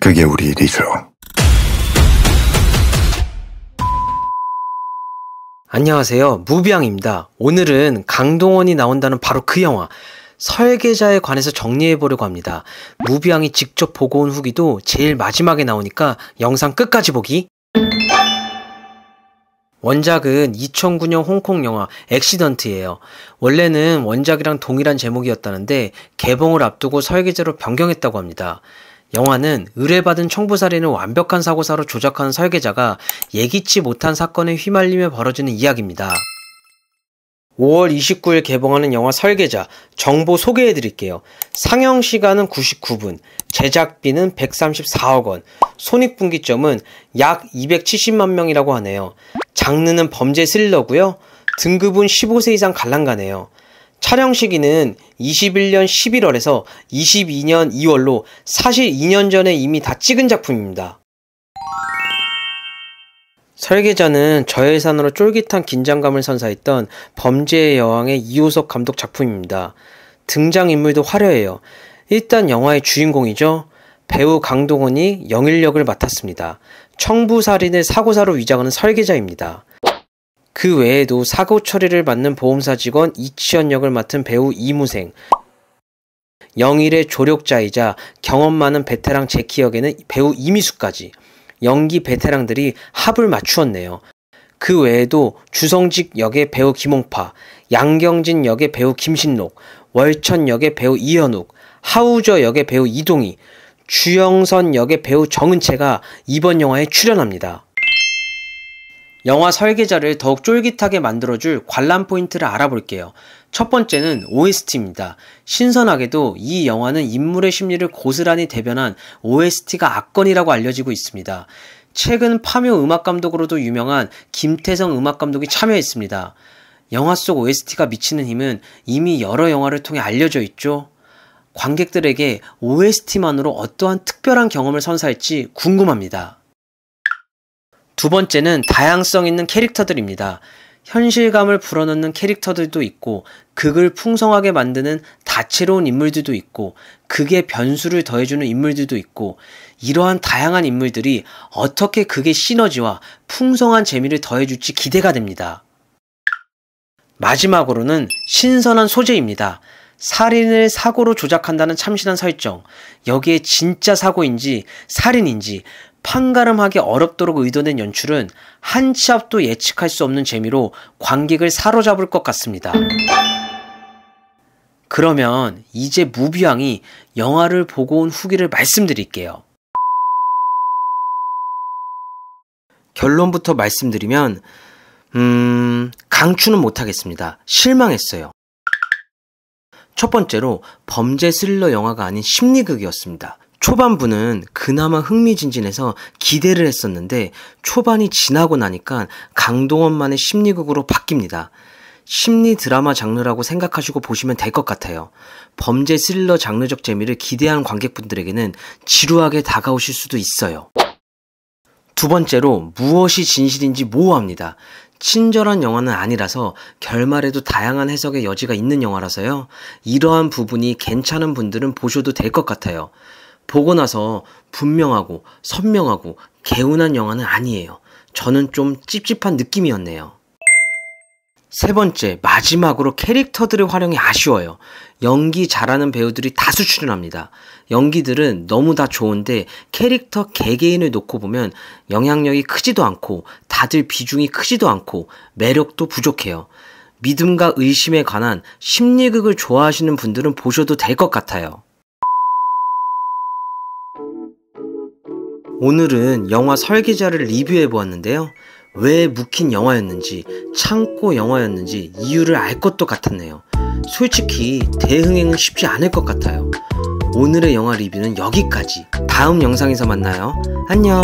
그게 우리 일이죠. 안녕하세요. 무비앙입니다. 오늘은 강동원이 나온다는 바로 그 영화 설계자에 관해서 정리해 보려고 합니다. 무비앙이 직접 보고 온 후기도 제일 마지막에 나오니까 영상 끝까지 보기. 원작은 2009년 홍콩 영화 엑시던트예요. 원래는 원작이랑 동일한 제목이었다는데 개봉을 앞두고 설계자로 변경했다고 합니다. 영화는 의뢰받은 청부살인을 완벽한 사고사로 조작한 설계자가 예기치 못한 사건에 휘말리며 벌어지는 이야기입니다. 5월 29일 개봉하는 영화 설계자 정보 소개해 드릴게요. 상영 시간은 99분, 제작비는 134억 원, 손익분기점은 약 270만 명이라고 하네요. 장르는 범죄 스릴러고요. 등급은 15세 이상 갈랑가네요 촬영 시기는 21년 11월에서 22년 2월로 사실 2년 전에 이미 다 찍은 작품입니다. 설계자는 저예산으로 쫄깃한 긴장감을 선사했던 범죄의 여왕의 이호석 감독 작품입니다. 등장인물도 화려해요. 일단 영화의 주인공이죠. 배우 강동원이 영일력을 맡았습니다. 청부살인을 사고사로 위장하는 설계자입니다. 그 외에도 사고 처리를 맡는 보험사 직원 이치현 역을 맡은 배우 이무생, 영일의 조력자이자 경험 많은 베테랑 제키 역에는 배우 이미수까지 연기 베테랑들이 합을 맞추었네요. 그 외에도 주성직 역의 배우 김홍파, 양경진 역의 배우 김신록, 월천 역의 배우 이현욱, 하우저 역의 배우 이동희, 주영선 역의 배우 정은채가 이번 영화에 출연합니다. 영화 설계자를 더욱 쫄깃하게 만들어줄 관람 포인트를 알아볼게요. 첫 번째는 OST입니다. 신선하게도 이 영화는 인물의 심리를 고스란히 대변한 OST가 악건이라고 알려지고 있습니다. 최근 파묘 음악 감독으로도 유명한 김태성 음악 감독이 참여했습니다. 영화 속 OST가 미치는 힘은 이미 여러 영화를 통해 알려져 있죠. 관객들에게 OST만으로 어떠한 특별한 경험을 선사할지 궁금합니다. 두 번째는 다양성 있는 캐릭터들입니다. 현실감을 불어넣는 캐릭터들도 있고 극을 풍성하게 만드는 다채로운 인물들도 있고 극에 변수를 더해주는 인물들도 있고 이러한 다양한 인물들이 어떻게 극의 시너지와 풍성한 재미를 더해줄지 기대가 됩니다. 마지막으로는 신선한 소재입니다. 살인을 사고로 조작한다는 참신한 설정, 여기에 진짜 사고인지 살인인지 판가름하기 어렵도록 의도된 연출은 한 치 앞도 예측할 수 없는 재미로 관객을 사로잡을 것 같습니다. 그러면 이제 무비왕이 영화를 보고 온 후기를 말씀드릴게요. 결론부터 말씀드리면, 음, 강추는 못하겠습니다. 실망했어요. 첫 번째로 범죄 스릴러 영화가 아닌 심리극이었습니다. 초반부는 그나마 흥미진진해서 기대를 했었는데 초반이 지나고 나니까 강동원만의 심리극으로 바뀝니다. 심리 드라마 장르라고 생각하시고 보시면 될 것 같아요. 범죄 스릴러 장르적 재미를 기대한 관객분들에게는 지루하게 다가오실 수도 있어요. 두 번째로 무엇이 진실인지 모호합니다. 친절한 영화는 아니라서 결말에도 다양한 해석의 여지가 있는 영화라서요. 이러한 부분이 괜찮은 분들은 보셔도 될 것 같아요. 보고 나서 분명하고 선명하고 개운한 영화는 아니에요. 저는 좀 찝찝한 느낌이었네요. 세 번째, 마지막으로 캐릭터들의 활용이 아쉬워요. 연기 잘하는 배우들이 다수 출연합니다. 연기들은 너무 다 좋은데 캐릭터 개개인을 놓고 보면 영향력이 크지도 않고 다들 비중이 크지도 않고 매력도 부족해요. 믿음과 의심에 관한 심리극을 좋아하시는 분들은 보셔도 될 것 같아요. 오늘은 영화 설계자를 리뷰해 보았는데요. 왜 묵힌 영화였는지, 창고 영화였는지 이유를 알 것도 같았네요. 솔직히 대흥행은 쉽지 않을 것 같아요. 오늘의 영화 리뷰는 여기까지. 다음 영상에서 만나요. 안녕!